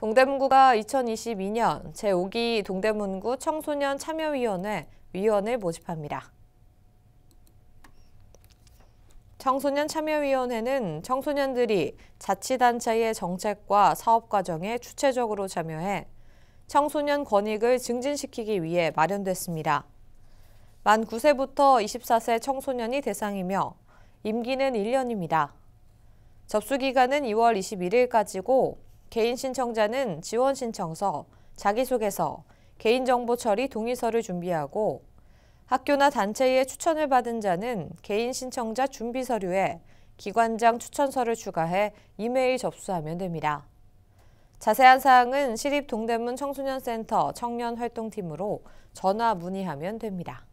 동대문구가 2022년 제5기 동대문구 청소년 참여위원회 위원을 모집합니다. 청소년 참여위원회는 청소년들이 자치단체의 정책과 사업 과정에 주체적으로 참여해 청소년 권익을 증진시키기 위해 마련됐습니다. 만 9세부터 24세 청소년이 대상이며 임기는 1년입니다. 접수 기간은 2월 21일까지고 개인 신청자는 지원 신청서, 자기소개서, 개인정보 처리 동의서를 준비하고 학교나 단체의 추천을 받은 자는 개인 신청자 준비 서류에 기관장 추천서를 추가해 이메일 접수하면 됩니다. 자세한 사항은 시립동대문 청소년센터 청년활동팀으로 전화 문의하면 됩니다.